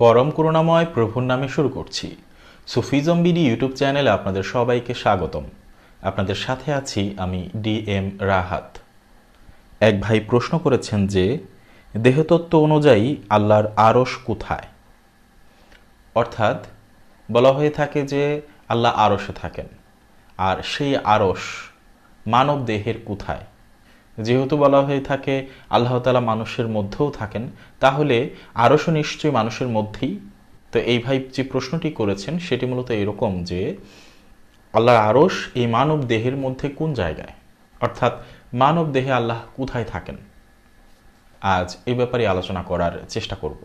পরম করুণাময় প্রভুর নামে শুরু করছি সুফিজম বিডি ইউটিউব চ্যানেলে আপনাদের সবাইকে স্বাগতম আপনাদের সাথে আছি আমি ডি এম রাহাত এক ভাই প্রশ্ন করেছেন যে দেহতত্ত্ব অনুযায়ী আল্লাহর আরস কোথায় অর্থাৎ বলা হয়ে থাকে যে আল্লাহ আরসে থাকেন আর সেই আরস মানব দেহের কোথায় যেহেতু বলা হয়ে থাকে আল্লাহ তালা মানুষের মধ্যেও থাকেন তাহলে আরও নিশ্চয়ই মানুষের মধ্যেই তো এই ভাই যে প্রশ্নটি করেছেন সেটি মূলত এরকম যে আল্লাহর আরশ এই মানব দেহের মধ্যে কোন জায়গায় অর্থাৎ মানব দেহে আল্লাহ কোথায় থাকেন আজ এ ব্যাপারে আলোচনা করার চেষ্টা করব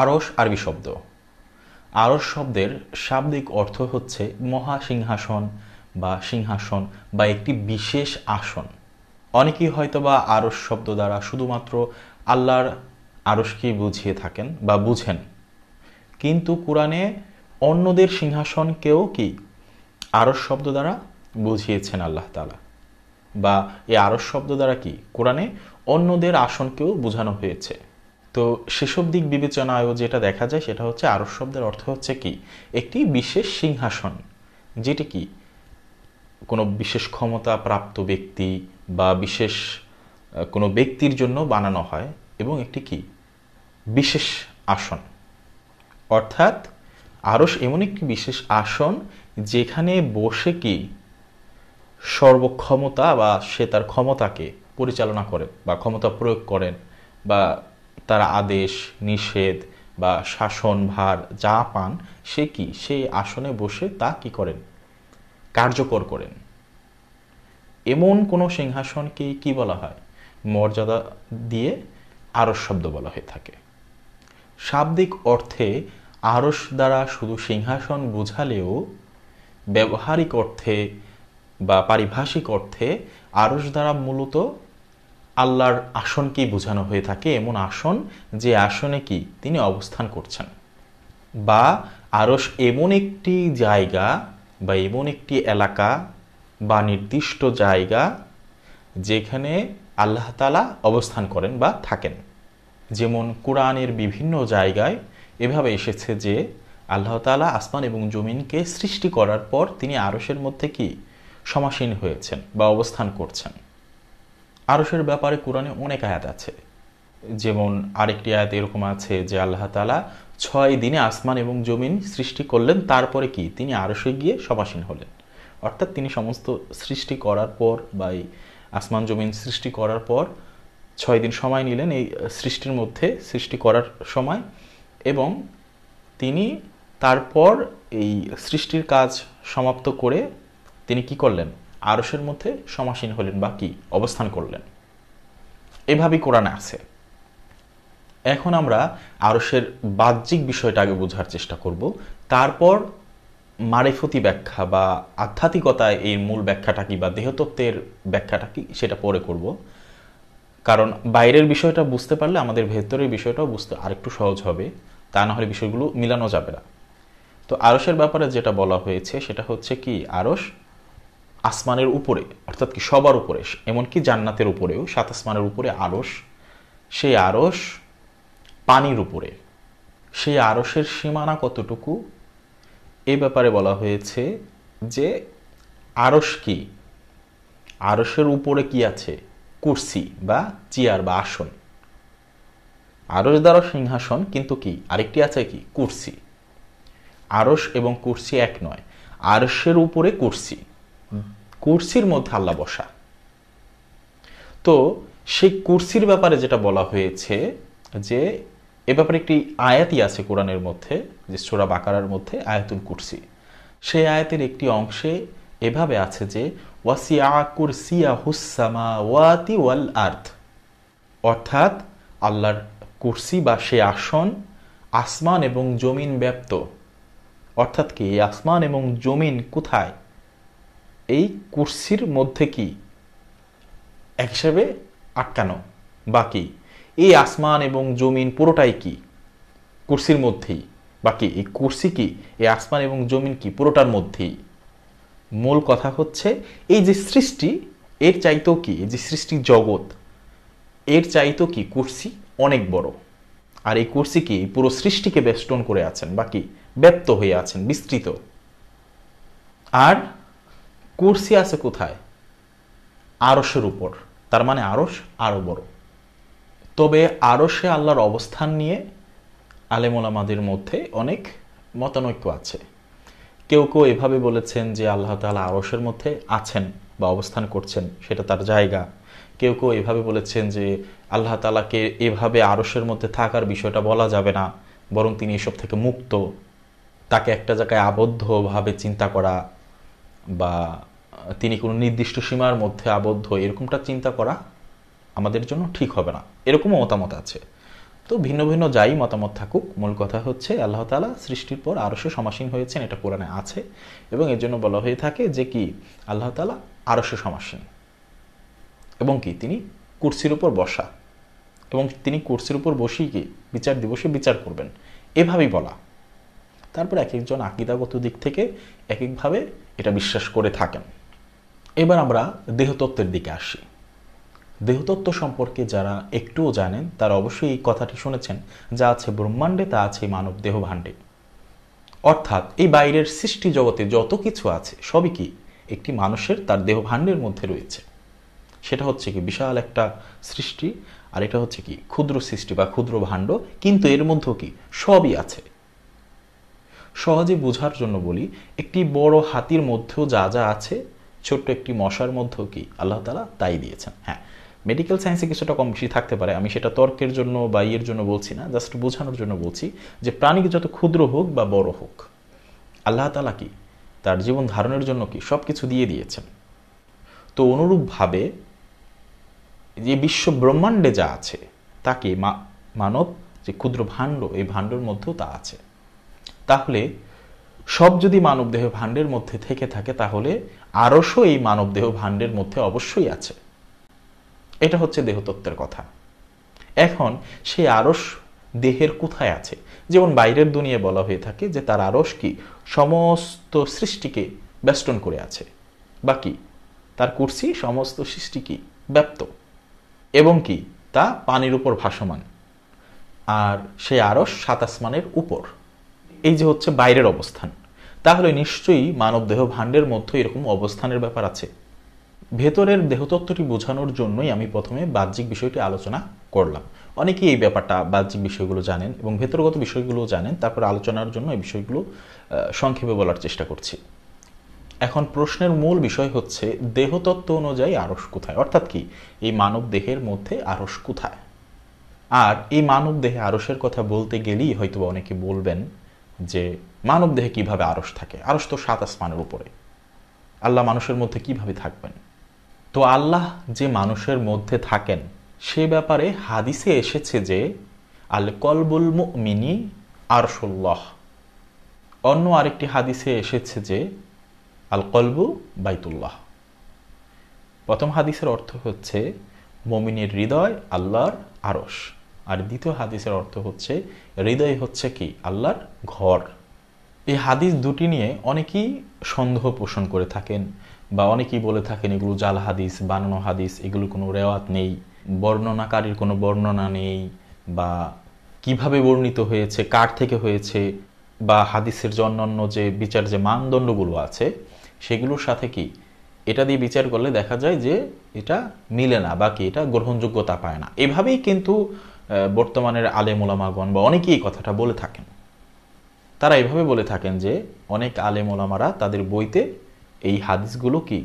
আরস আরবি শব্দ আরস শব্দের শাব্দিক অর্থ হচ্ছে মহা সিংহাসন বা সিংহাসন বা একটি বিশেষ আসন অনেকেই হয়তোবা আরস শব্দ দ্বারা শুধুমাত্র আল্লাহর আরসকেই বুঝিয়ে থাকেন বা বুঝেন কিন্তু কোরআনে অন্যদের সিংহাসনকেও কি আরস শব্দ দ্বারা বুঝিয়েছেন আল্লাহ তালা বা এই আরস শব্দ দ্বারা কি কোরআনে অন্যদের আসনকেও বোঝানো হয়েছে তো সেসব দিক বিবেচনায়ও যেটা দেখা যায় সেটা হচ্ছে আরব শব্দের অর্থ হচ্ছে কি একটি বিশেষ সিংহাসন যেটি কি কোনো বিশেষ ক্ষমতা প্রাপ্ত ব্যক্তি বা বিশেষ কোনো ব্যক্তির জন্য বানানো হয় এবং একটি কি বিশেষ আসন অর্থাৎ আরস এমন একটি বিশেষ আসন যেখানে বসে কি সর্বক্ষমতা বা সে তার ক্ষমতাকে পরিচালনা করেন বা ক্ষমতা প্রয়োগ করেন বা তারা আদেশ নিষেধ বা শাসনভার যা পান সে কি সে আসনে বসে তা কি করেন কার্যকর করেন এমন কোনো সিংহাসনকে কি বলা হয় মর্যাদা দিয়ে আরস শব্দ বলা হয়ে থাকে শাব্দিক অর্থে আরস দ্বারা শুধু সিংহাসন বোঝালেও ব্যবহারিক অর্থে বা পারিভাষিক অর্থে আরস দ্বারা মূলত আল্লাহর আসনকেই বোঝানো হয়ে থাকে এমন আসন যে আসনে কি তিনি অবস্থান করছেন বা আরস এমন একটি জায়গা বা এমন একটি এলাকা বা নির্দিষ্ট জায়গা যেখানে আল্লাহ তালা অবস্থান করেন বা থাকেন যেমন কোরআনের বিভিন্ন জায়গায় এভাবে এসেছে যে আল্লাহ তালা আসমান এবং জমিনকে সৃষ্টি করার পর তিনি আরসের মধ্যে কি সমাসীন হয়েছেন বা অবস্থান করছেন আরশের ব্যাপারে কোরআনে অনেক আয়াত আছে যেমন আরেকটি আয়াত এরকম আছে যে আল্লাহ তালা ছয় দিনে আসমান এবং জমিন সৃষ্টি করলেন তারপরে কি তিনি আরশে গিয়ে সবাসীন হলেন অর্থাৎ তিনি সমস্ত সৃষ্টি করার পর বা এই আসমান জমিন সৃষ্টি করার পর ছয় দিন সময় নিলেন এই সৃষ্টির মধ্যে সৃষ্টি করার সময় এবং তিনি তারপর এই সৃষ্টির কাজ সমাপ্ত করে তিনি কি করলেন আরসের মধ্যে সমাসীন হলেন বা কি অবস্থান করলেন এভাবেই কোরআনে আছে এখন আমরা আরসের বাহ্যিক বিষয়টা আগে বোঝার চেষ্টা করব তারপর মারেফতি ব্যাখ্যা বা আধ্যাত্মিকতায় এই মূল ব্যাখ্যাটা কি বা দেহতত্ত্বের ব্যাখ্যাটা কি সেটা পরে করব কারণ বাইরের বিষয়টা বুঝতে পারলে আমাদের ভেতরের বিষয়টাও বুঝতে আরেকটু সহজ হবে তা না হলে বিষয়গুলো মিলানো যাবে না তো আরসের ব্যাপারে যেটা বলা হয়েছে সেটা হচ্ছে কি আরস আসমানের উপরে অর্থাৎ কি সবার উপরে এমনকি জান্নাতের উপরেও সাত আসমানের উপরে আরস সেই আরস পানির উপরে সেই আরসের সীমানা কতটুকু এ ব্যাপারে বলা হয়েছে যে আরস কি আরসের উপরে কি আছে কুর্সি বা চেয়ার বা আসন আরস দ্বারা সিংহাসন কিন্তু কি আরেকটি আছে কি কুর্সি আরস এবং কুর্সি এক নয় আরসের উপরে কুর্সি কুরসির মধ্যে আল্লাহ বসা তো সেই কুরসির ব্যাপারে যেটা বলা হয়েছে যে এ ব্যাপারে একটি আয়াতই আছে কোরআনের মধ্যে যে সোরা বাকারার মধ্যে আয়াতুল কুরসি সেই আয়াতের একটি অংশে এভাবে আছে যে ওয়াসিয়া কুরসিয়া ওয়াতি ওয়াল আর্থ অর্থাৎ আল্লাহর কুরসি বা সে আসন আসমান এবং জমিন ব্যপ্ত অর্থাৎ কি আসমান এবং জমিন কোথায় এই কুর্সির মধ্যে কি এক হিসাবে আটকানো বাকি এই আসমান এবং জমিন পুরোটাই কি কুর্সির মধ্যেই বাকি এই কুর্সি কি এই আসমান এবং জমিন কি পুরোটার মধ্যেই মূল কথা হচ্ছে এই যে সৃষ্টি এর চাইতেও কি এই যে সৃষ্টি জগৎ এর চাইতেও কি কুর্সি অনেক বড় আর এই কুর্সি কি পুরো সৃষ্টিকে বেষ্টন করে আছেন বাকি ব্যপ্ত হয়ে আছেন বিস্তৃত আর কুর্সি আছে কোথায় আরসের উপর তার মানে আরস আরও বড় তবে আরসে আল্লাহর অবস্থান নিয়ে আলেমোলামাদের মধ্যে অনেক মতানৈক্য আছে কেউ কেউ এভাবে বলেছেন যে আল্লাহ তালা আরসের মধ্যে আছেন বা অবস্থান করছেন সেটা তার জায়গা কেউ কেউ এভাবে বলেছেন যে আল্লাহ তালাকে এভাবে আরসের মধ্যে থাকার বিষয়টা বলা যাবে না বরং তিনি এসব থেকে মুক্ত তাকে একটা জায়গায় আবদ্ধভাবে চিন্তা করা বা তিনি কোনো নির্দিষ্ট সীমার মধ্যে আবদ্ধ এরকমটা চিন্তা করা আমাদের জন্য ঠিক হবে না এরকমও মতামত আছে তো ভিন্ন ভিন্ন যাই মতামত থাকুক মূল কথা হচ্ছে আল্লাহ তালা সৃষ্টির পর আরও সে সমাসীন হয়েছেন এটা কোরআনে আছে এবং এর জন্য বলা হয়ে থাকে যে কি আল্লাহ তালা আরও সে সমাসীন এবং কি তিনি কুর্সির উপর বসা এবং তিনি কুর্সির উপর বসেই কি বিচার দিবসে বিচার করবেন এভাবেই বলা তারপর এক একজন আকিদাগত দিক থেকে এক একভাবে এটা বিশ্বাস করে থাকেন এবার আমরা দেহতত্ত্বের দিকে আসি দেহতত্ত্ব সম্পর্কে যারা একটুও জানেন তারা অবশ্যই এই কথাটি শুনেছেন যা আছে ব্রহ্মাণ্ডে তা আছে মানব দেহ ভাণ্ডে অর্থাৎ এই বাইরের সৃষ্টি জগতে যত কিছু আছে সবই কি একটি মানুষের তার দেহ ভাণ্ডের মধ্যে রয়েছে সেটা হচ্ছে কি বিশাল একটা সৃষ্টি আর এটা হচ্ছে কি ক্ষুদ্র সৃষ্টি বা ক্ষুদ্র ভাণ্ড কিন্তু এর মধ্যেও কি সবই আছে সহজে বোঝার জন্য বলি একটি বড় হাতির মধ্যেও যা যা আছে ছোট্ট একটি মশার মধ্যেও কি আল্লাহ তালা তাই দিয়েছেন হ্যাঁ মেডিকেল সায়েন্সে কিছুটা কম বেশি থাকতে পারে আমি সেটা তর্কের জন্য বা ইয়ের জন্য বলছি না জাস্ট বোঝানোর জন্য বলছি যে প্রাণীকে যত ক্ষুদ্র হোক বা বড় হোক আল্লাহ তালা কি তার জীবন ধারণের জন্য কি সব কিছু দিয়ে দিয়েছেন তো অনুরূপভাবে যে বিশ্ব ব্রহ্মাণ্ডে যা আছে তাকে মা মানব যে ক্ষুদ্র ভাণ্ড এই ভাণ্ডর মধ্যেও তা আছে তাহলে সব যদি মানবদেহ ভাণ্ডের মধ্যে থেকে থাকে তাহলে আরশও এই মানবদেহ ভাণ্ডের মধ্যে অবশ্যই আছে এটা হচ্ছে দেহতত্ত্বের কথা এখন সেই আরশ দেহের কোথায় আছে যেমন বাইরের দুনিয়ে বলা হয়ে থাকে যে তার আরস কি সমস্ত সৃষ্টিকে ব্যস্টন করে আছে বাকি তার কুর্সি সমস্ত সৃষ্টি কি ব্যপ্ত এবং কি তা পানির উপর ভাসমান আর সেই আরস সাত আসমানের উপর এই যে হচ্ছে বাইরের অবস্থান তাহলে নিশ্চয়ই মানবদেহ ভাণ্ডের মধ্যে এরকম অবস্থানের ব্যাপার আছে ভেতরের দেহতত্ত্বটি বোঝানোর জন্যই আমি প্রথমে বাহ্যিক বিষয়টি আলোচনা করলাম অনেকেই এই ব্যাপারটা বাহ্যিক বিষয়গুলো জানেন এবং ভেতরগত বিষয়গুলো জানেন তারপর আলোচনার জন্য এই বিষয়গুলো সংক্ষেপে বলার চেষ্টা করছি এখন প্রশ্নের মূল বিষয় হচ্ছে দেহতত্ত্ব অনুযায়ী আড়স কোথায় অর্থাৎ কি এই মানব দেহের মধ্যে আড়স কোথায় আর এই মানব দেহে আড়সের কথা বলতে গেলেই হয়তো অনেকে বলবেন যে মানব দেহে কীভাবে আড়স থাকে আড়স তো সাত আসমানের উপরে আল্লাহ মানুষের মধ্যে কিভাবে থাকবেন তো আল্লাহ যে মানুষের মধ্যে থাকেন সে ব্যাপারে হাদিসে এসেছে যে আল কলবুল মিনি আরশুল্লাহ অন্য আরেকটি হাদিসে এসেছে যে আল কলবু বাইতুল্লাহ প্রথম হাদিসের অর্থ হচ্ছে মমিনের হৃদয় আল্লাহর আরশ আর দ্বিতীয় হাদিসের অর্থ হচ্ছে হৃদয় হচ্ছে কি আল্লাহর ঘর এই হাদিস দুটি নিয়ে অনেকেই সন্দেহ পোষণ করে থাকেন বা অনেকেই বলে থাকেন এগুলো জাল হাদিস বানানো হাদিস এগুলো কোনো রেওয়াত নেই বর্ণনাকারীর কোনো বর্ণনা নেই বা কিভাবে বর্ণিত হয়েছে কার থেকে হয়েছে বা হাদিসের যে অন্যান্য যে বিচার যে মানদণ্ডগুলো আছে সেগুলোর সাথে কি এটা দিয়ে বিচার করলে দেখা যায় যে এটা মিলে না বা কি এটা গ্রহণযোগ্যতা পায় না এভাবেই কিন্তু বর্তমানের আলেমোলামাগণ বা অনেকেই কথাটা বলে থাকেন তারা এভাবে বলে থাকেন যে অনেক মোলামারা তাদের বইতে এই হাদিসগুলো কি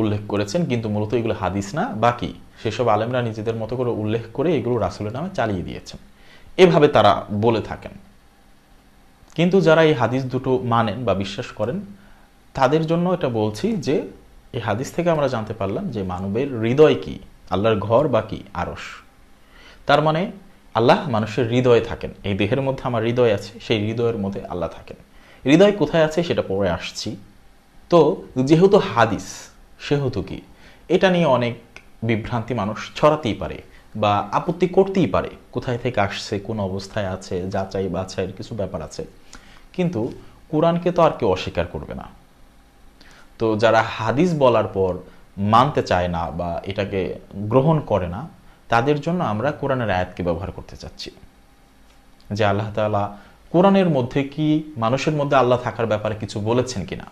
উল্লেখ করেছেন কিন্তু মূলত এগুলো হাদিস না বাকি সেসব আলেমরা নিজেদের মতো করে উল্লেখ করে এগুলো রাসুলের নামে চালিয়ে দিয়েছেন এভাবে তারা বলে থাকেন কিন্তু যারা এই হাদিস দুটো মানেন বা বিশ্বাস করেন তাদের জন্য এটা বলছি যে এই হাদিস থেকে আমরা জানতে পারলাম যে মানবের হৃদয় কি আল্লাহর ঘর বা কি আরস তার মানে আল্লাহ মানুষের হৃদয়ে থাকেন এই দেহের মধ্যে আমার হৃদয় আছে সেই হৃদয়ের মধ্যে আল্লাহ থাকেন হৃদয় কোথায় আছে সেটা পরে আসছি তো যেহেতু হাদিস সেহেতু কি এটা নিয়ে অনেক বিভ্রান্তি মানুষ ছড়াতেই পারে বা আপত্তি করতেই পারে কোথায় থেকে আসছে কোন অবস্থায় আছে যাচাই বাছাইয়ের কিছু ব্যাপার আছে কিন্তু কোরআনকে তো আর কেউ অস্বীকার করবে না তো যারা হাদিস বলার পর মানতে চায় না বা এটাকে গ্রহণ করে না তাদের জন্য আমরা কোরআনের আয়াতকে ব্যবহার করতে চাচ্ছি যে আল্লাহ তালা কোরআনের মধ্যে কি মানুষের মধ্যে আল্লাহ থাকার ব্যাপারে কিছু বলেছেন কিনা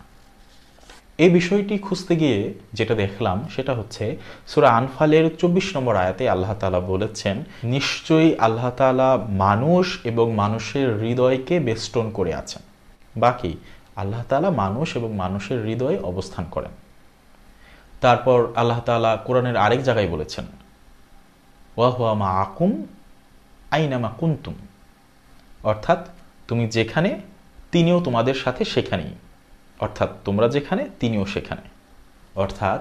এই বিষয়টি খুঁজতে গিয়ে যেটা দেখলাম সেটা হচ্ছে সুরা আনফালের চব্বিশ নম্বর আয়াতে আল্লাহ তালা বলেছেন নিশ্চয়ই আল্লাহ তালা মানুষ এবং মানুষের হৃদয়কে বেষ্টন করে আছেন বাকি আল্লাহ তালা মানুষ এবং মানুষের হৃদয়ে অবস্থান করেন তারপর আল্লাহ তালা কোরআনের আরেক জায়গায় বলেছেন ওয়াহুয়া আকুম আইনামা কুন্তুম অর্থাৎ তুমি যেখানে তিনিও তোমাদের সাথে সেখানেই অর্থাৎ তোমরা যেখানে তিনিও সেখানে অর্থাৎ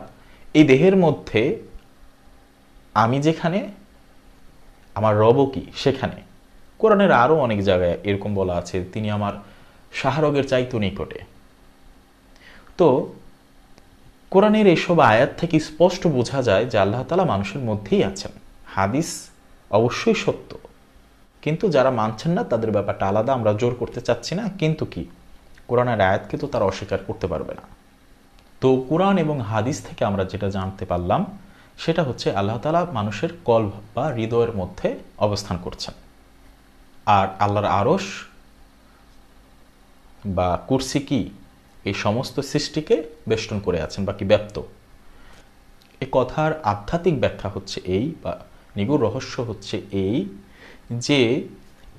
এই দেহের মধ্যে আমি যেখানে আমার রব কি সেখানে কোরআনের আরও অনেক জায়গায় এরকম বলা আছে তিনি আমার শাহরগের চাইতো নিকটে তো কোরআনের এসব আয়াত থেকে স্পষ্ট বোঝা যায় যে আল্লাহ তালা মানুষের মধ্যেই আছেন হাদিস অবশ্যই সত্য কিন্তু যারা মানছেন না তাদের ব্যাপারটা আলাদা আমরা জোর করতে চাচ্ছি না কিন্তু কি কোরআনের আয়াতকে তো তারা অস্বীকার করতে পারবে না তো কোরআন এবং হাদিস থেকে আমরা যেটা জানতে পারলাম সেটা হচ্ছে আল্লাহ তালা মানুষের কল বা হৃদয়ের মধ্যে অবস্থান করছেন আর আল্লাহর আরস বা কুর্সি কি এই সমস্ত সৃষ্টিকে বেষ্টন করে আছেন বাকি ব্যপ্ত এ কথার আধ্যাত্মিক ব্যাখ্যা হচ্ছে এই বা নিগুড় রহস্য হচ্ছে এই যে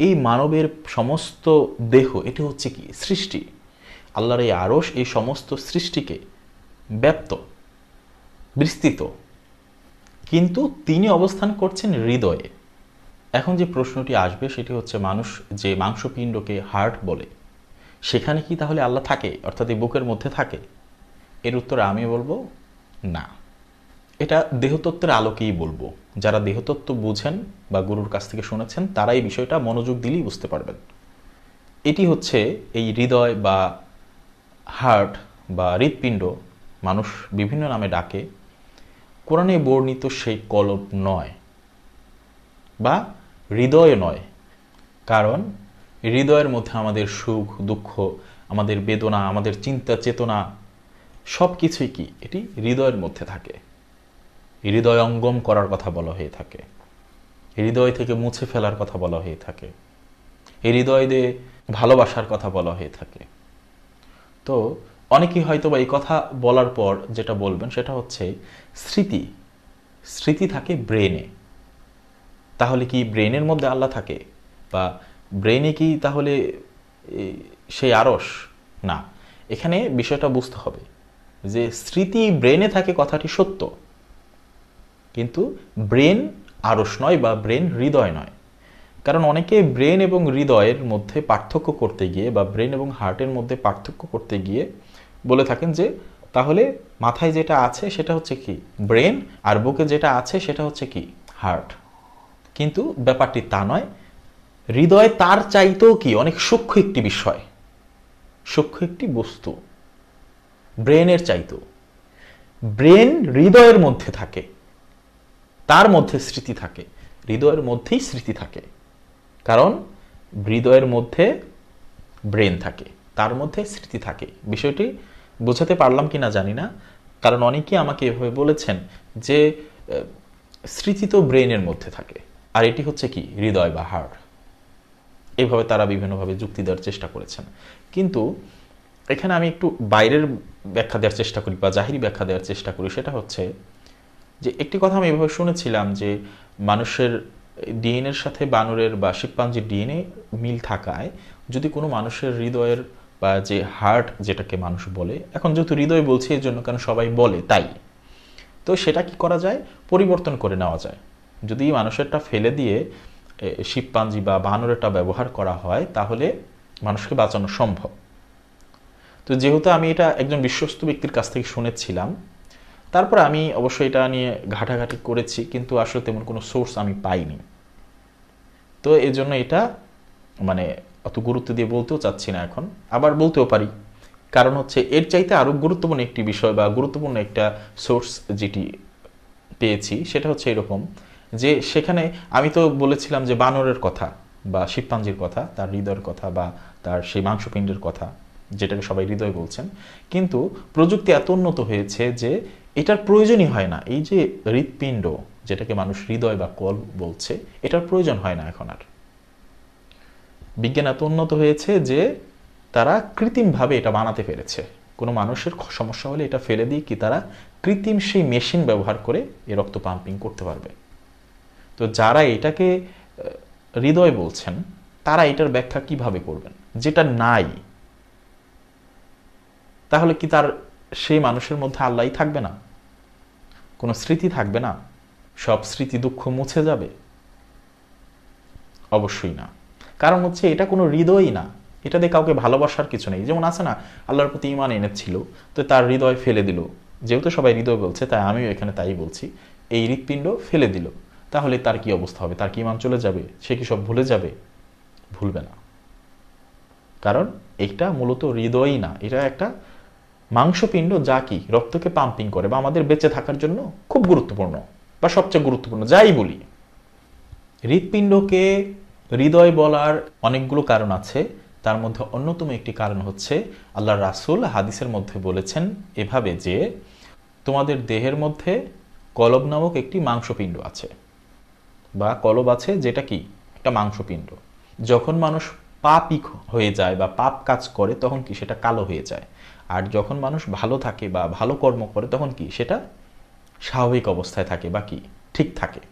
এই মানবের সমস্ত দেহ এটি হচ্ছে কি সৃষ্টি আল্লাহর এই আরস এই সমস্ত সৃষ্টিকে ব্যপ্ত বিস্তৃত কিন্তু তিনি অবস্থান করছেন হৃদয়ে এখন যে প্রশ্নটি আসবে সেটি হচ্ছে মানুষ যে মাংসপিণ্ডকে হার্ট বলে সেখানে কি তাহলে আল্লাহ থাকে অর্থাৎ এই বুকের মধ্যে থাকে এর উত্তরে আমি বলবো না এটা দেহতত্ত্বের আলোকেই বলবো যারা দেহতত্ত্ব বুঝেন বা গুরুর কাছ থেকে শুনেছেন তারা এই বিষয়টা মনোযোগ দিলেই বুঝতে পারবেন এটি হচ্ছে এই হৃদয় বা হার্ট বা হৃৎপিণ্ড মানুষ বিভিন্ন নামে ডাকে কোরআনে বর্ণিত সেই কলব নয় বা হৃদয় নয় কারণ হৃদয়ের মধ্যে আমাদের সুখ দুঃখ আমাদের বেদনা আমাদের চিন্তা চেতনা সব কিছুই কি এটি হৃদয়ের মধ্যে থাকে হৃদয়ঙ্গম করার কথা বলা হয়ে থাকে হৃদয় থেকে মুছে ফেলার কথা বলা হয়ে থাকে হৃদয় দিয়ে ভালোবাসার কথা বলা হয়ে থাকে তো অনেকেই হয়তো বা এই কথা বলার পর যেটা বলবেন সেটা হচ্ছে স্মৃতি স্মৃতি থাকে ব্রেনে তাহলে কি ব্রেনের মধ্যে আল্লাহ থাকে বা ব্রেনে কি তাহলে সেই আরস না এখানে বিষয়টা বুঝতে হবে যে স্মৃতি ব্রেনে থাকে কথাটি সত্য কিন্তু ব্রেন আড়স নয় বা ব্রেন হৃদয় নয় কারণ অনেকে ব্রেন এবং হৃদয়ের মধ্যে পার্থক্য করতে গিয়ে বা ব্রেন এবং হার্টের মধ্যে পার্থক্য করতে গিয়ে বলে থাকেন যে তাহলে মাথায় যেটা আছে সেটা হচ্ছে কি ব্রেন আর বুকে যেটা আছে সেটা হচ্ছে কি হার্ট কিন্তু ব্যাপারটি তা নয় হৃদয় তার চাইতেও কি অনেক সূক্ষ্ম একটি বিষয় সূক্ষ্ম একটি বস্তু ব্রেনের চাইতেও ব্রেন হৃদয়ের মধ্যে থাকে তার মধ্যে স্মৃতি থাকে হৃদয়ের মধ্যেই স্মৃতি থাকে কারণ হৃদয়ের মধ্যে ব্রেন থাকে তার মধ্যে স্মৃতি থাকে বিষয়টি বোঝাতে পারলাম কি না জানি না কারণ অনেকেই আমাকে এভাবে বলেছেন যে স্মৃতি তো ব্রেনের মধ্যে থাকে আর এটি হচ্ছে কি হৃদয় বা হার্ট এভাবে তারা বিভিন্নভাবে যুক্তি দেওয়ার চেষ্টা করেছেন কিন্তু এখানে আমি একটু বাইরের ব্যাখ্যা দেওয়ার চেষ্টা করি বা জাহিরি ব্যাখ্যা দেওয়ার চেষ্টা করি সেটা হচ্ছে যে একটি কথা আমি এভাবে শুনেছিলাম যে মানুষের ডিএনএর সাথে বানরের বা শিবপাঞ্জির ডিএনএ মিল থাকায় যদি কোনো মানুষের হৃদয়ের বা যে হার্ট যেটাকে মানুষ বলে এখন যেহেতু হৃদয় বলছি এর জন্য কেন সবাই বলে তাই তো সেটা কি করা যায় পরিবর্তন করে নেওয়া যায় যদি মানুষেরটা ফেলে দিয়ে শিবপাঞ্জি বা বানরেরটা ব্যবহার করা হয় তাহলে মানুষকে বাঁচানো সম্ভব তো যেহেতু আমি এটা একজন বিশ্বস্ত ব্যক্তির কাছ থেকে শুনেছিলাম তারপর আমি অবশ্যই এটা নিয়ে ঘাটাঘাটি করেছি কিন্তু আসলে তেমন কোনো সোর্স আমি পাইনি তো এই জন্য এটা মানে অত গুরুত্ব দিয়ে বলতেও চাচ্ছি না এখন আবার বলতেও পারি কারণ হচ্ছে এর চাইতে আরও গুরুত্বপূর্ণ একটি বিষয় বা গুরুত্বপূর্ণ একটা সোর্স যেটি পেয়েছি সেটা হচ্ছে এরকম যে সেখানে আমি তো বলেছিলাম যে বানরের কথা বা শিবপাঞ্জির কথা তার হৃদয়ের কথা বা তার সেই মাংসপিণ্ডের কথা যেটাকে সবাই হৃদয় বলছেন কিন্তু প্রযুক্তি এত উন্নত হয়েছে যে এটার প্রয়োজনই হয় না এই যে হৃৎপিণ্ড যেটাকে মানুষ হৃদয় বা কল বলছে এটার প্রয়োজন হয় না এখন আর বিজ্ঞান এত উন্নত হয়েছে যে তারা কৃত্রিমভাবে এটা বানাতে পেরেছে কোনো মানুষের সমস্যা হলে এটা ফেলে দিয়ে কি তারা কৃত্রিম সেই মেশিন ব্যবহার করে এ রক্ত পাম্পিং করতে পারবে তো যারা এটাকে হৃদয় বলছেন তারা এটার ব্যাখ্যা কিভাবে করবেন যেটা নাই তাহলে কি তার সেই মানুষের মধ্যে আল্লাহ থাকবে না কোনো স্মৃতি থাকবে না সব স্মৃতি দুঃখ মুছে যাবে অবশ্যই না কারণ হচ্ছে এটা কোনো হৃদয়ই না এটা দিয়ে কাউকে ভালোবাসার কিছু নেই যেমন আছে না আল্লাহর প্রতি ইমান এনেছিল তো তার হৃদয় ফেলে দিল যেহেতু সবাই হৃদয় বলছে তাই আমিও এখানে তাই বলছি এই হৃৎপিণ্ড ফেলে দিল তাহলে তার কি অবস্থা হবে তার কি ইমান চলে যাবে সে কি সব ভুলে যাবে ভুলবে না কারণ এটা মূলত হৃদয়ই না এটা একটা মাংসপিণ্ড যা কি রক্তকে পাম্পিং করে বা আমাদের বেঁচে থাকার জন্য খুব গুরুত্বপূর্ণ বা সবচেয়ে গুরুত্বপূর্ণ যাই বলি হৃৎপিণ্ডকে হৃদয় বলার অনেকগুলো কারণ আছে তার মধ্যে অন্যতম একটি কারণ হচ্ছে আল্লাহ রাসুল হাদিসের মধ্যে বলেছেন এভাবে যে তোমাদের দেহের মধ্যে কলব নামক একটি মাংসপিণ্ড আছে বা কলব আছে যেটা কি একটা মাংসপিণ্ড যখন মানুষ পাপিক হয়ে যায় বা পাপ কাজ করে তখন কি সেটা কালো হয়ে যায় আর যখন মানুষ ভালো থাকে বা ভালো কর্ম করে তখন কি সেটা স্বাভাবিক অবস্থায় থাকে বা কি ঠিক থাকে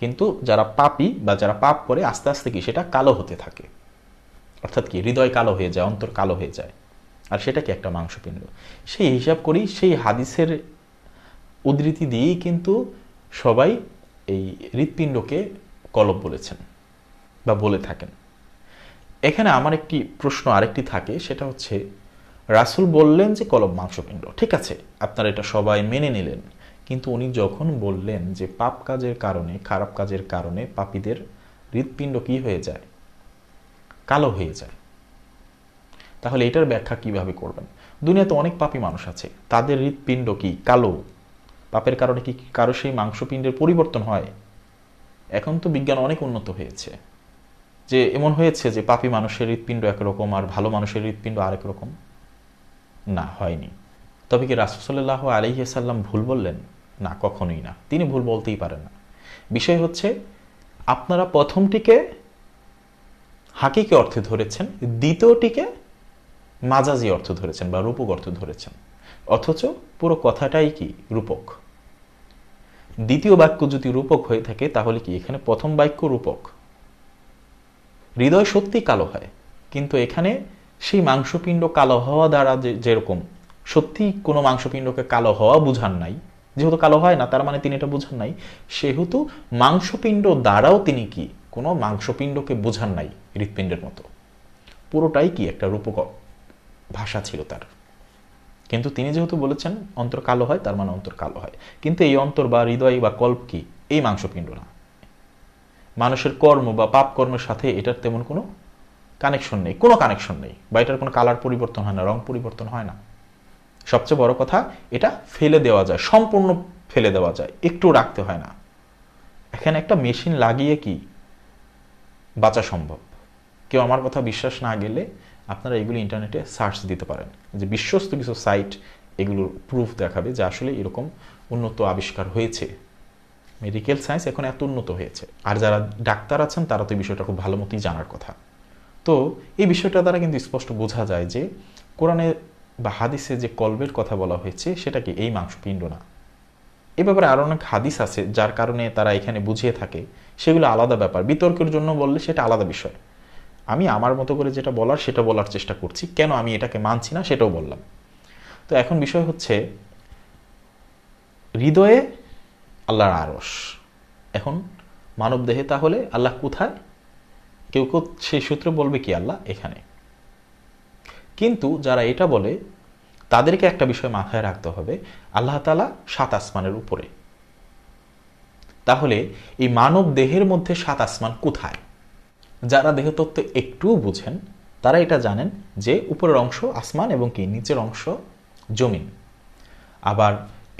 কিন্তু যারা পাপি বা যারা পাপ করে আস্তে আস্তে কি সেটা কালো হতে থাকে অর্থাৎ কি হৃদয় কালো হয়ে যায় অন্তর কালো হয়ে যায় আর সেটা কি একটা মাংসপিণ্ড সেই হিসাব করি সেই হাদিসের উদ্ধৃতি দিয়েই কিন্তু সবাই এই হৃৎপিণ্ডকে কলব বলেছেন বা বলে থাকেন এখানে আমার একটি প্রশ্ন আরেকটি থাকে সেটা হচ্ছে রাসুল বললেন যে কলব মাংসপিণ্ড ঠিক আছে আপনারা এটা সবাই মেনে নিলেন কিন্তু উনি যখন বললেন যে পাপ কাজের কারণে খারাপ কাজের কারণে পাপীদের হৃৎপিণ্ড কি হয়ে যায় কালো হয়ে যায় তাহলে এটার ব্যাখ্যা কিভাবে করবেন দুনিয়াতে অনেক পাপী মানুষ আছে তাদের হৃৎপিণ্ড কি কালো পাপের কারণে কি কারো সেই মাংসপিণ্ডের পরিবর্তন হয় এখন তো বিজ্ঞান অনেক উন্নত হয়েছে যে এমন হয়েছে যে পাপী মানুষের হৃৎপিণ্ড একরকম আর ভালো মানুষের হৃৎপিণ্ড আরেক রকম না হয়নি তবে কি রাসুসল্লাহ আলহিহাল্লাম ভুল বললেন না কখনোই না তিনি ভুল বলতেই পারেন না বিষয় হচ্ছে আপনারা প্রথমটিকে হাকিকে অর্থে ধরেছেন দ্বিতীয়টিকে মাজাজি অর্থ ধরেছেন বা রূপক অর্থ ধরেছেন অথচ পুরো কথাটাই কি রূপক দ্বিতীয় বাক্য যদি রূপক হয়ে থাকে তাহলে কি এখানে প্রথম বাক্য রূপক হৃদয় সত্যি কালো হয় কিন্তু এখানে সেই মাংসপিণ্ড কালো হওয়া দ্বারা যে যেরকম সত্যি কোনো মাংসপিণ্ডকে কালো হওয়া বুঝান নাই যেহেতু কালো হয় না তার মানে তিনি এটা বুঝান নাই সেহেতু মাংসপিণ্ড দ্বারাও তিনি কি কোনো মাংসপিণ্ডকে বুঝান নাই হৃৎপিণ্ডের মতো পুরোটাই কি একটা রূপক ভাষা ছিল তার কিন্তু তিনি যেহেতু বলেছেন অন্তর কালো হয় তার মানে অন্তর কালো হয় কিন্তু এই অন্তর বা হৃদয় বা কল্প কি এই মাংসপিণ্ড না মানুষের কর্ম বা পাপ কর্মের সাথে এটার তেমন কোনো কানেকশন নেই কোনো কানেকশন নেই বা এটার কোনো কালার পরিবর্তন হয় না রং পরিবর্তন হয় না সবচেয়ে বড় কথা এটা ফেলে দেওয়া যায় সম্পূর্ণ ফেলে দেওয়া যায় একটু রাখতে হয় না এখানে একটা মেশিন লাগিয়ে কি বাঁচা সম্ভব কেউ আমার কথা বিশ্বাস না গেলে আপনারা এগুলি ইন্টারনেটে সার্চ দিতে পারেন যে বিশ্বস্ত কিছু সাইট এগুলোর প্রুফ দেখাবে যে আসলে এরকম উন্নত আবিষ্কার হয়েছে মেডিকেল সায়েন্স এখন এত উন্নত হয়েছে আর যারা ডাক্তার আছেন তারা তো এই বিষয়টা খুব ভালো মতোই জানার কথা তো এই বিষয়টা দ্বারা কিন্তু স্পষ্ট বোঝা যায় যে কোরআনে বা হাদিসে যে কলবের কথা বলা হয়েছে সেটা কি এই মাংসপিণ্ড না এ ব্যাপারে আরও অনেক হাদিস আছে যার কারণে তারা এখানে বুঝিয়ে থাকে সেগুলো আলাদা ব্যাপার বিতর্কের জন্য বললে সেটা আলাদা বিষয় আমি আমার মতো করে যেটা বলার সেটা বলার চেষ্টা করছি কেন আমি এটাকে মানছি না সেটাও বললাম তো এখন বিষয় হচ্ছে হৃদয়ে আল্লাহর আরস এখন মানব দেহে তাহলে আল্লাহ কোথায় কেউ কেউ সেই সূত্র বলবে কি আল্লাহ এখানে কিন্তু যারা এটা বলে তাদেরকে একটা বিষয় মাথায় রাখতে হবে আল্লাহ তালা সাত আসমানের উপরে তাহলে এই মানব দেহের মধ্যে সাত আসমান কোথায় যারা দেহতত্ত্ব একটুও বুঝেন তারা এটা জানেন যে উপরের অংশ আসমান এবং কি নিচের অংশ জমিন আবার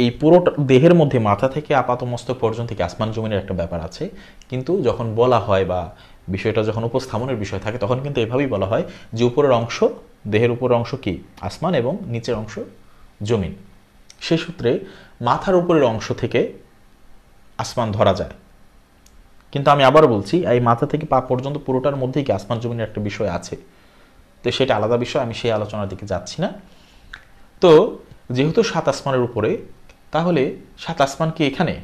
এই পুরো দেহের মধ্যে মাথা থেকে আপাত মস্তক পর্যন্ত থেকে আসমান জমিনের একটা ব্যাপার আছে কিন্তু যখন বলা হয় বা বিষয়টা যখন উপস্থাপনের বিষয় থাকে তখন কিন্তু এভাবেই বলা হয় যে উপরের অংশ দেহের উপরের অংশ কি আসমান এবং নিচের অংশ জমিন সে সূত্রে মাথার উপরের অংশ থেকে আসমান ধরা যায় কিন্তু আমি আবার বলছি এই মাথা থেকে পা পর্যন্ত পুরোটার মধ্যেই কি আসমান জমিনের একটা বিষয় আছে তো সেটা আলাদা বিষয় আমি সেই আলোচনার দিকে যাচ্ছি না তো যেহেতু সাত আসমানের উপরে তাহলে সাত আসমান কি এখানে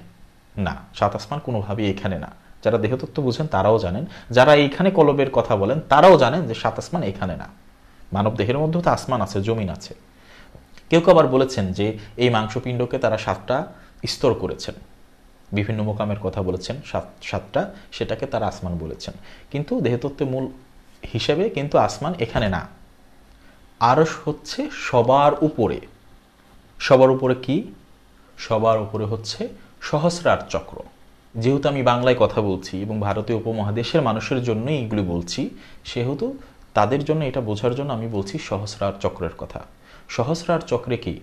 না সাত আসমান কোনোভাবেই এখানে না যারা দেহতত্ত্ব বুঝেন তারাও জানেন যারা এইখানে কলবের কথা বলেন তারাও জানেন যে সাত আসমান এখানে না মানব দেহের মধ্যেও তো আসমান আছে জমিন আছে কেউ কেউ আবার বলেছেন যে এই মাংসপিণ্ডকে তারা সাতটা স্তর করেছেন বিভিন্ন মোকামের কথা বলেছেন সাত সাতটা সেটাকে তারা আসমান বলেছেন কিন্তু দেহতত্ত্বের মূল হিসেবে কিন্তু আসমান এখানে না আরস হচ্ছে সবার উপরে সবার উপরে কি সবার উপরে হচ্ছে সহস্রার চক্র যেহেতু আমি বাংলায় কথা বলছি এবং ভারতীয় উপমহাদেশের মানুষের জন্যই এগুলি বলছি সেহেতু তাদের জন্য এটা বোঝার জন্য আমি বলছি সহস্রার চক্রের কথা সহস্রার চক্রে কি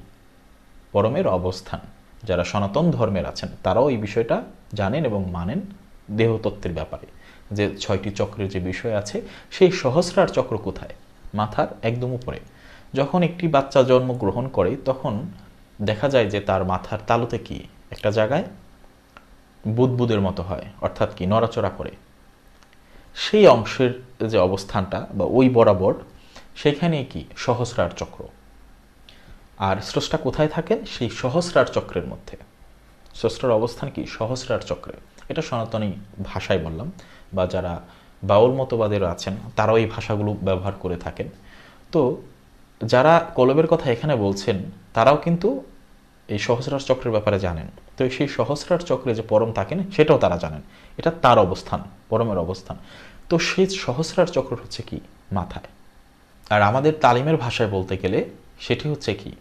পরমের অবস্থান যারা সনাতন ধর্মের আছেন তারাও এই বিষয়টা জানেন এবং মানেন দেহতত্ত্বের ব্যাপারে যে ছয়টি চক্রের যে বিষয় আছে সেই সহস্রার চক্র কোথায় মাথার একদম উপরে যখন একটি বাচ্চা জন্মগ্রহণ করে তখন দেখা যায় যে তার মাথার তালুতে কি একটা জায়গায় বুদবুদের মতো হয় অর্থাৎ কি নড়াচড়া করে সেই অংশের যে অবস্থানটা বা ওই বরাবর সেখানে কি সহস্রার চক্র আর স্রষ্টা কোথায় থাকেন সেই সহস্রার চক্রের মধ্যে স্রষ্টার অবস্থান কি সহস্রার চক্রে এটা সনাতনী ভাষায় বললাম বা যারা বাউল মতবাদের আছেন তারাও এই ভাষাগুলো ব্যবহার করে থাকেন তো যারা কলবের কথা এখানে বলছেন তারাও কিন্তু এই সহস্রার চক্রের ব্যাপারে জানেন তো সেই সহস্রার চক্রে যে পরম থাকেন সেটাও তারা জানেন এটা তার অবস্থান পরমের অবস্থান তো সেই সহস্রার চক্র হচ্ছে কি মাথায় আর আমাদের তালিমের ভাষায় বলতে গেলে সেটি হচ্ছে কি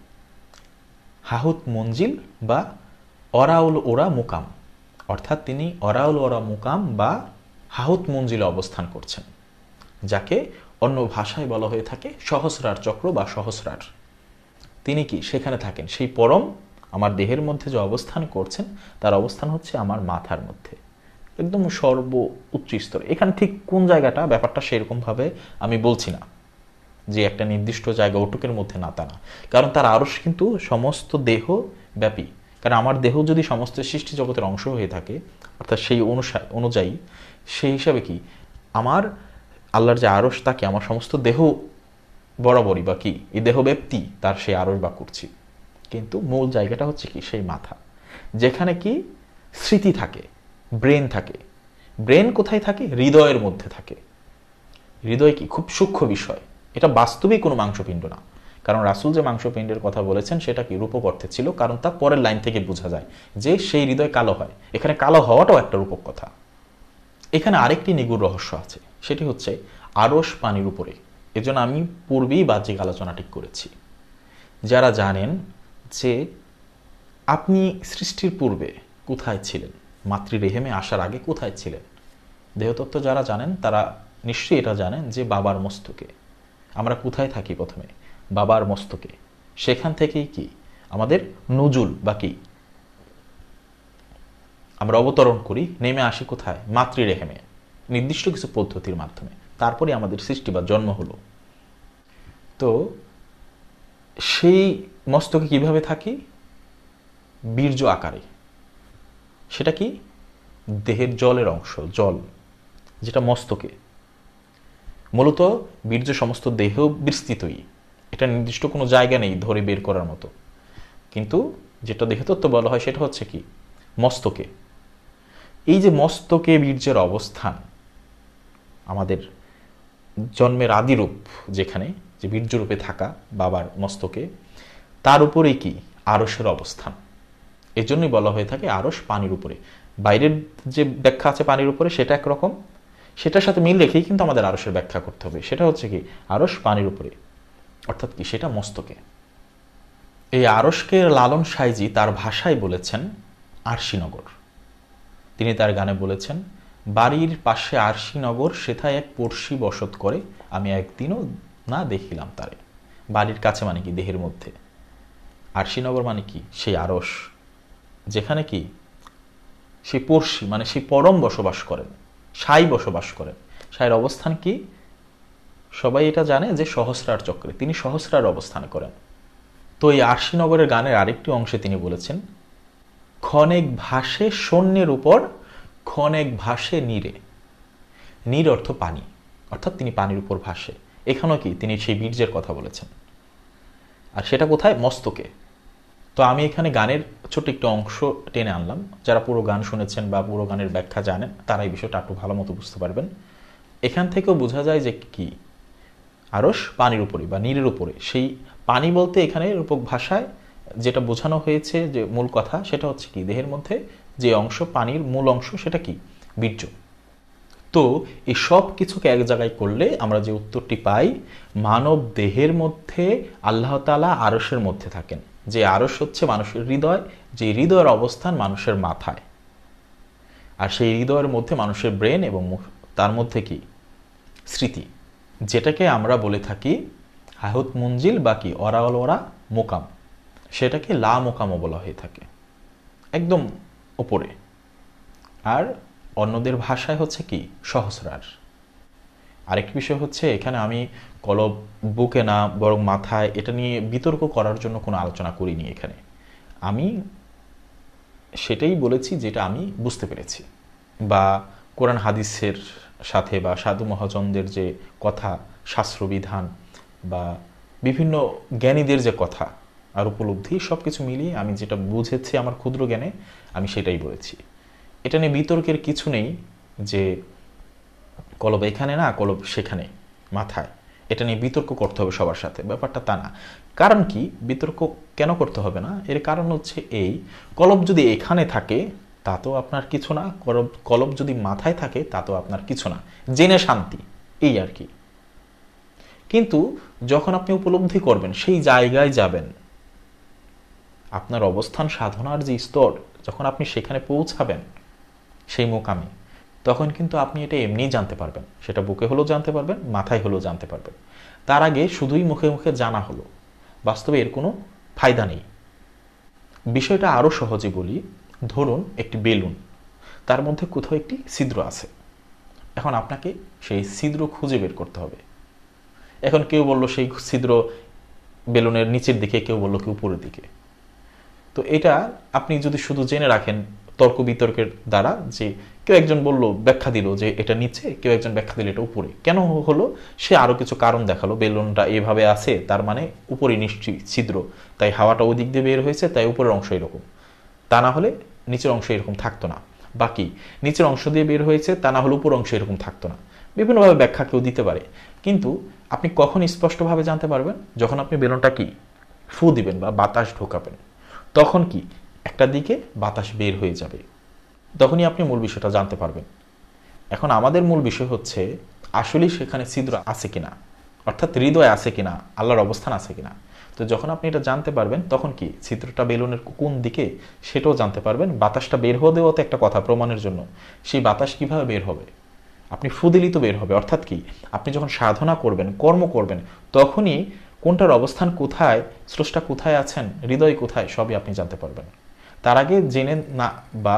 হাহুত মঞ্জিল বা অরাউল ওরা মুকাম অর্থাৎ তিনি অরাউল ওরা মুকাম বা হাহুত মঞ্জিলে অবস্থান করছেন যাকে অন্য ভাষায় বলা হয়ে থাকে সহস্রার চক্র বা সহস্রার তিনি কি সেখানে থাকেন সেই পরম আমার দেহের মধ্যে যে অবস্থান করছেন তার অবস্থান হচ্ছে আমার মাথার মধ্যে একদম সর্ব উচ্চ স্তর এখানে ঠিক কোন জায়গাটা ব্যাপারটা সেরকমভাবে আমি বলছি না যে একটা নির্দিষ্ট জায়গা ওটুকের মধ্যে না তা না কারণ তার আরস কিন্তু সমস্ত দেহ ব্যাপী কারণ আমার দেহ যদি সমস্ত সৃষ্টি জগতের অংশ হয়ে থাকে অর্থাৎ সেই অনুসার অনুযায়ী সেই হিসাবে কি আমার আল্লাহর যে আরস তাকে আমার সমস্ত দেহ বরাবরই বা কি এই দেহ ব্যক্তি তার সেই আরস বা করছি কিন্তু মূল জায়গাটা হচ্ছে কি সেই মাথা যেখানে কি স্মৃতি থাকে ব্রেন থাকে ব্রেন কোথায় থাকে হৃদয়ের মধ্যে থাকে হৃদয় কি খুব সূক্ষ্ম বিষয় এটা বাস্তবে কোনো মাংসপিণ্ড না কারণ রাসুল যে মাংসপিণ্ডের কথা বলেছেন সেটা কি রূপক অর্থে ছিল কারণ তার পরের লাইন থেকে বোঝা যায় যে সেই হৃদয় কালো হয় এখানে কালো হওয়াটাও একটা রূপক কথা এখানে আরেকটি নিগুড় রহস্য আছে সেটি হচ্ছে আরস পানির উপরে এজন্য আমি পূর্বেই বাহ্যিক আলোচনা ঠিক করেছি যারা জানেন যে আপনি সৃষ্টির পূর্বে কোথায় ছিলেন মাতৃরেহেমে আসার আগে কোথায় ছিলেন দেহতত্ত্ব যারা জানেন তারা নিশ্চয়ই এটা জানেন যে বাবার মস্তকে আমরা কোথায় থাকি প্রথমে বাবার মস্তকে সেখান থেকেই কি আমাদের নজুল বা কি আমরা অবতরণ করি নেমে আসি কোথায় মাতৃরেহেমে নির্দিষ্ট কিছু পদ্ধতির মাধ্যমে তারপরে আমাদের সৃষ্টি বা জন্ম হলো তো সেই মস্তকে কিভাবে থাকি বীর্য আকারে সেটা কি দেহের জলের অংশ জল যেটা মস্তকে মূলত বীর্য সমস্ত দেহ বিস্তৃতই এটা নির্দিষ্ট কোনো জায়গা নেই ধরে বের করার মতো কিন্তু যেটা দেহতত্ত্ব বলা হয় সেটা হচ্ছে কি মস্তকে এই যে মস্তকে বীর্যের অবস্থান আমাদের জন্মের আদিরূপ যেখানে যে বীর্যরূপে থাকা বাবার মস্তকে তার উপরে কি আরসের অবস্থান এই জন্যই বলা হয়ে থাকে আরস পানির উপরে বাইরের যে ব্যাখ্যা আছে পানির উপরে সেটা একরকম সেটার সাথে মিল রেখেই কিন্তু আমাদের আরসের ব্যাখ্যা করতে হবে সেটা হচ্ছে কি আরস পানির উপরে অর্থাৎ কি সেটা মস্তকে এই আরসকে লালন সাইজি তার ভাষায় বলেছেন আরশিনগর তিনি তার গানে বলেছেন বাড়ির পাশে আরশিনগর সেথায় এক পড়শি বসত করে আমি একদিনও না দেখিলাম তারে বাড়ির কাছে মানে কি দেহের মধ্যে আর শ্রীনগর মানে কি সেই আরস যেখানে কি সে পড়শি মানে সে পরম বসবাস করেন সাই বসবাস করেন সাইয়ের অবস্থান কি সবাই এটা জানে যে সহস্রার চক্রে তিনি সহস্রার অবস্থান করেন তো এই আরশিনগরের গানের আরেকটি অংশে তিনি বলেছেন ক্ষণেক ভাসে সৈন্যের উপর ক্ষণেক ভাসে নীরে নীর অর্থ পানি অর্থাৎ তিনি পানির উপর ভাসে এখানেও কি তিনি সেই বীর্যের কথা বলেছেন আর সেটা কোথায় মস্তকে তো আমি এখানে গানের ছোট্ট একটু অংশ টেনে আনলাম যারা পুরো গান শুনেছেন বা পুরো গানের ব্যাখ্যা জানেন তারা এই বিষয়টা একটু ভালো মতো বুঝতে পারবেন এখান থেকেও বোঝা যায় যে কি আরস পানির উপরে বা নীরের উপরে সেই পানি বলতে এখানে রূপক ভাষায় যেটা বোঝানো হয়েছে যে মূল কথা সেটা হচ্ছে কি দেহের মধ্যে যে অংশ পানির মূল অংশ সেটা কি বীর্য তো এই সব কিছুকে এক জায়গায় করলে আমরা যে উত্তরটি পাই মানব দেহের মধ্যে আল্লাহ তালা আরসের মধ্যে থাকেন যে আরস হচ্ছে মানুষের হৃদয় যে হৃদয়ের অবস্থান মানুষের মাথায় আর সেই হৃদয়ের মধ্যে মানুষের ব্রেন এবং তার মধ্যে কি স্মৃতি যেটাকে আমরা বলে থাকি হাহুত মঞ্জিল বা কি অরাওল ওরা মোকাম সেটাকে লা মোকামও বলা হয়ে থাকে একদম ওপরে আর অন্যদের ভাষায় হচ্ছে কি সহস্রার আরেকটি বিষয় হচ্ছে এখানে আমি কলব বুকে না বরং মাথায় এটা নিয়ে বিতর্ক করার জন্য কোনো আলোচনা করিনি এখানে আমি সেটাই বলেছি যেটা আমি বুঝতে পেরেছি বা কোরআন হাদিসের সাথে বা সাধু মহাজনদের যে কথা শাস্ত্রবিধান বা বিভিন্ন জ্ঞানীদের যে কথা আর উপলব্ধি সব কিছু মিলিয়ে আমি যেটা বুঝেছি আমার ক্ষুদ্র জ্ঞানে আমি সেটাই বলেছি এটা নিয়ে বিতর্কের কিছু নেই যে কলব এখানে না কলব সেখানে মাথায় এটা নিয়ে বিতর্ক করতে হবে সবার সাথে ব্যাপারটা তা না কারণ কি বিতর্ক কেন করতে হবে না এর কারণ হচ্ছে এই কলব যদি এখানে থাকে তা তো আপনার কিছু না কলব কলব যদি মাথায় থাকে তা তো আপনার কিছু না জেনে শান্তি এই আর কি কিন্তু যখন আপনি উপলব্ধি করবেন সেই জায়গায় যাবেন আপনার অবস্থান সাধনার যে স্তর যখন আপনি সেখানে পৌঁছাবেন সেই মোকামে তখন কিন্তু আপনি এটা এমনিই জানতে পারবেন সেটা বুকে হলেও জানতে পারবেন মাথায় হলেও জানতে পারবেন তার আগে শুধুই মুখে মুখে জানা হলো বাস্তবে এর কোনো ফায়দা নেই বিষয়টা আরও সহজে বলি ধরুন একটি বেলুন তার মধ্যে কোথাও একটি ছিদ্র আছে এখন আপনাকে সেই ছিদ্র খুঁজে বের করতে হবে এখন কেউ বলল সেই ছিদ্র বেলুনের নিচের দিকে কেউ বলল কেউ উপরের দিকে তো এটা আপনি যদি শুধু জেনে রাখেন তর্ক বিতর্কের দ্বারা যে কেউ একজন বলল ব্যাখ্যা দিল যে এটা নিচে কেউ একজন ব্যাখ্যা দিল এটা উপরে কেন হলো সে আরও কিছু কারণ দেখালো বেলুনটা এভাবে আছে তার মানে উপরে নিশ্চয়ই ছিদ্র তাই হাওয়াটা ওই দিক দিয়ে বের হয়েছে তাই উপরের অংশ এরকম তা না হলে নিচের অংশ এরকম থাকতো না বাকি নিচের অংশ দিয়ে বের হয়েছে তা না হলে উপর অংশ এরকম থাকতো না বিভিন্নভাবে ব্যাখ্যা কেউ দিতে পারে কিন্তু আপনি কখন স্পষ্টভাবে জানতে পারবেন যখন আপনি বেলুনটা কি ফু দিবেন বা বাতাস ঢোকাবেন তখন কি একটা দিকে বাতাস বের হয়ে যাবে তখনই আপনি মূল বিষয়টা জানতে পারবেন এখন আমাদের মূল বিষয় হচ্ছে আসলেই সেখানে ছিদ্র আছে কিনা অর্থাৎ হৃদয় আছে কিনা আল্লাহর অবস্থান আছে কিনা তো যখন আপনি এটা জানতে পারবেন তখন কি ছিদ্রটা বেলুনের কোন দিকে সেটাও জানতে পারবেন বাতাসটা বের হয়ে দেওয়াতে একটা কথা প্রমাণের জন্য সেই বাতাস কিভাবে বের হবে আপনি ফুদিলিত বের হবে অর্থাৎ কি আপনি যখন সাধনা করবেন কর্ম করবেন তখনই কোনটার অবস্থান কোথায় স্রষ্টা কোথায় আছেন হৃদয় কোথায় সবই আপনি জানতে পারবেন তার আগে জেনে না বা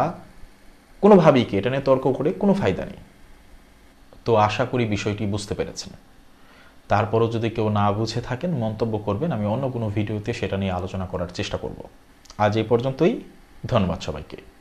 কোনোভাবেই কি এটা নিয়ে তর্ক করে কোনো ফায়দা নেই তো আশা করি বিষয়টি বুঝতে পেরেছেন তারপরও যদি কেউ না বুঝে থাকেন মন্তব্য করবেন আমি অন্য কোনো ভিডিওতে সেটা নিয়ে আলোচনা করার চেষ্টা করব আজ এই পর্যন্তই ধন্যবাদ সবাইকে